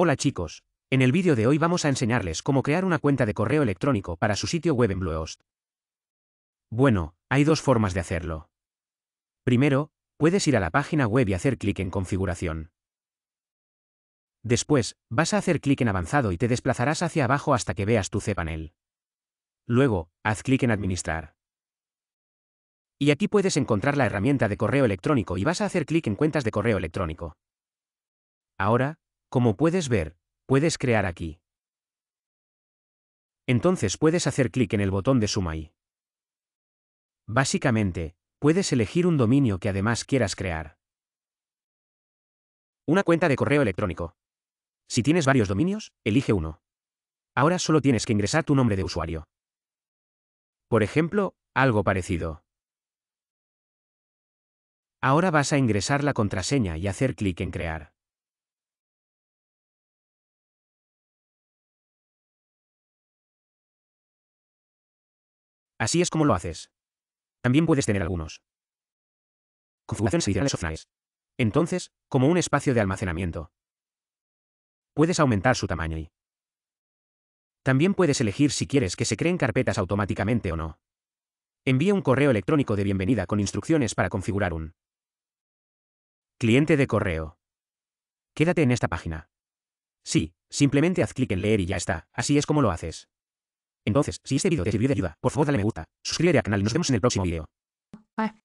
Hola chicos, en el vídeo de hoy vamos a enseñarles cómo crear una cuenta de correo electrónico para su sitio web en Bluehost. Bueno, hay dos formas de hacerlo. Primero, puedes ir a la página web y hacer clic en configuración. Después, vas a hacer clic en avanzado y te desplazarás hacia abajo hasta que veas tu cPanel. Luego, haz clic en administrar. Y aquí puedes encontrar la herramienta de correo electrónico y vas a hacer clic en cuentas de correo electrónico. Ahora, como puedes ver, puedes crear aquí. Entonces puedes hacer clic en el botón de suma Básicamente, puedes elegir un dominio que además quieras crear. Una cuenta de correo electrónico. Si tienes varios dominios, elige uno. Ahora solo tienes que ingresar tu nombre de usuario. Por ejemplo, algo parecido. Ahora vas a ingresar la contraseña y hacer clic en Crear. Así es como lo haces. También puedes tener algunos. Configuraciones adicionales e Entonces, como un espacio de almacenamiento. Puedes aumentar su tamaño y... También puedes elegir si quieres que se creen carpetas automáticamente o no. Envía un correo electrónico de bienvenida con instrucciones para configurar un cliente de correo. Quédate en esta página. Sí, simplemente haz clic en leer y ya está, así es como lo haces. Entonces, si este vídeo te sirvió de ayuda, por favor dale me gusta, suscríbete al canal y nos vemos en el próximo video. Bye.